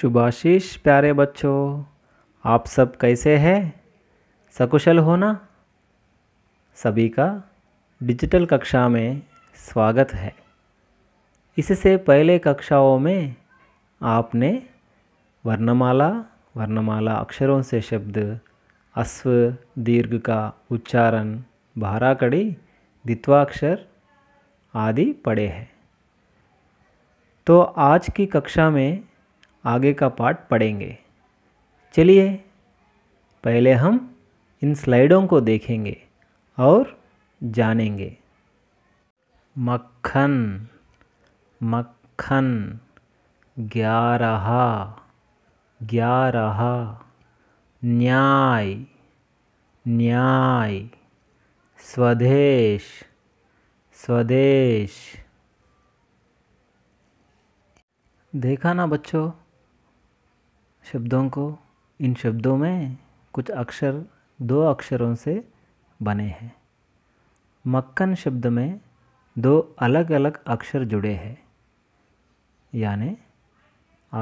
शुभाशीष प्यारे बच्चों आप सब कैसे हैं सकुशल हो ना सभी का डिजिटल कक्षा में स्वागत है इससे पहले कक्षाओं में आपने वर्णमाला वर्णमाला अक्षरों से शब्द अश्व दीर्घ का उच्चारण भाराकड़ी द्वित्वाक्षर आदि पढ़े हैं तो आज की कक्षा में आगे का पार्ट पढ़ेंगे चलिए पहले हम इन स्लाइडों को देखेंगे और जानेंगे मक्खन मक्खन ग्यारह ग्यारह न्याय न्याय स्वदेश स्वदेश देखा ना बच्चों शब्दों को इन शब्दों में कुछ अक्षर दो अक्षरों से बने हैं मक्कन शब्द में दो अलग अलग अक्षर जुड़े हैं यानि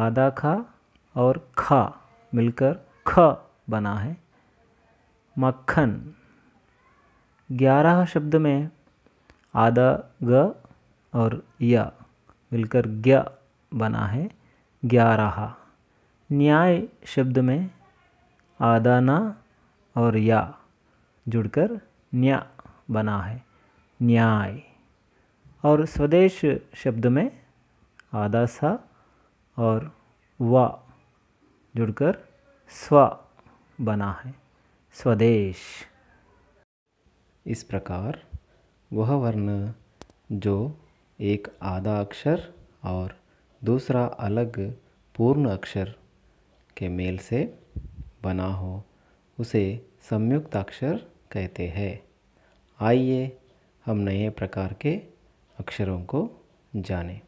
आधा खा और खा मिलकर ख बना है मक्खन ग्यारह शब्द में आधा ग और या मिलकर ग्या बना है ग्यारह न्याय शब्द में आदाना और या जुड़कर न्या बना है न्याय और स्वदेश शब्द में आदा सा और वा जुड़कर स्व बना है स्वदेश इस प्रकार वह वर्ण जो एक आधा अक्षर और दूसरा अलग पूर्ण अक्षर के मेल से बना हो उसे संयुक्त अक्षर कहते हैं आइए हम नए प्रकार के अक्षरों को जानें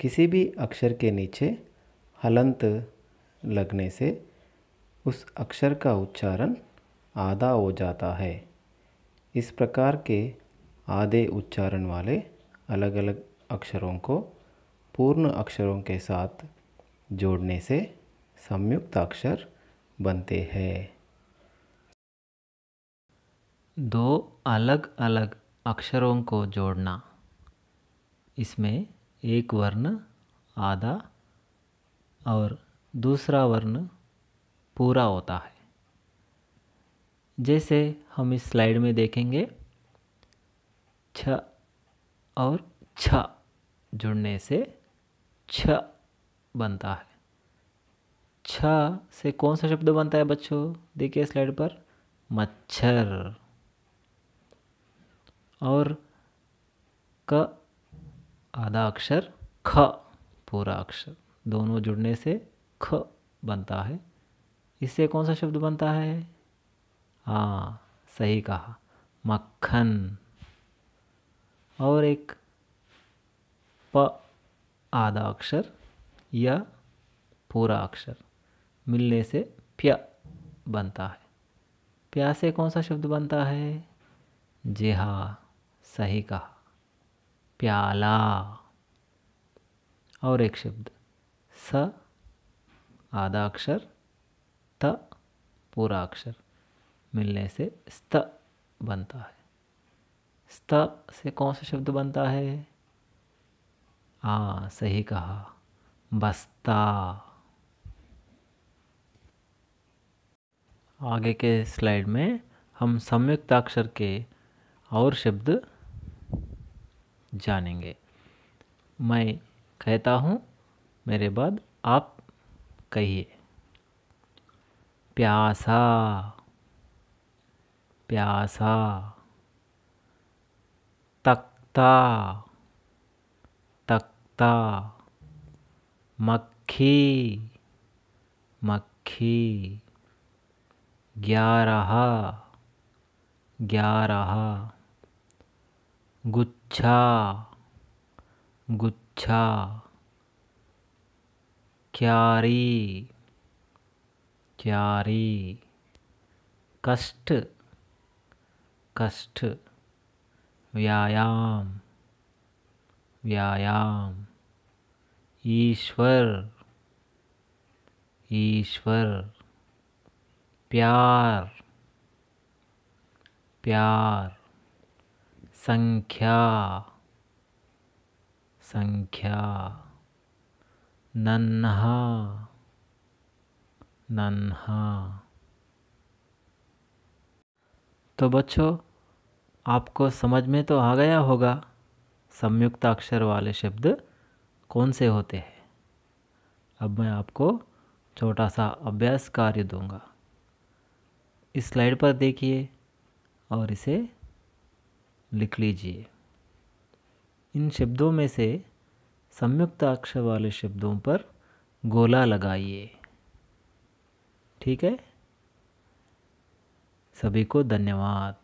किसी भी अक्षर के नीचे हलंत लगने से उस अक्षर का उच्चारण आधा हो जाता है इस प्रकार के आधे उच्चारण वाले अलग अलग अक्षरों को पूर्ण अक्षरों के साथ जोड़ने से संयुक्त अक्षर बनते हैं दो अलग अलग अक्षरों को जोड़ना इसमें एक वर्ण आधा और दूसरा वर्ण पूरा होता है जैसे हम इस स्लाइड में देखेंगे छ और छ जुड़ने से छ बनता है छ से कौन सा शब्द बनता है बच्चों देखिए स्लाइड पर मच्छर और क आधा अक्षर ख पूरा अक्षर दोनों जुड़ने से ख बनता है इससे कौन सा शब्द बनता है हाँ सही कहा मक्खन और एक प आधा अक्षर या पूरा अक्षर मिलने से प्या बनता है प्या से कौन सा शब्द बनता है जी हाँ सही कहा प्याला और एक शब्द स आधा अक्षर त पूरा अक्षर मिलने से स्त बनता है स्त से कौन सा शब्द बनता है हाँ सही कहा बस्ता आगे के स्लाइड में हम संयुक्ताक्षर के और शब्द जानेंगे मैं कहता हूँ मेरे बाद आप कहिए प्यासा प्यासा तख्ता तख्ता मक्खी मक्खी ग्यारह ग्यारह गुच्छा गुच्छा क्यारी क्यारी कष्ट कष्ट व्यायाम व्यायाम ईश्वर ईश्वर प्यार प्यार संख्या संख्या नन्हा नन्हा तो बच्चों आपको समझ में तो आ गया होगा संयुक्त अक्षर वाले शब्द कौन से होते हैं अब मैं आपको छोटा सा अभ्यास कार्य दूंगा इस स्लाइड पर देखिए और इसे लिख लीजिए इन शब्दों में से संयुक्त अक्षर वाले शब्दों पर गोला लगाइए ठीक है सभी को धन्यवाद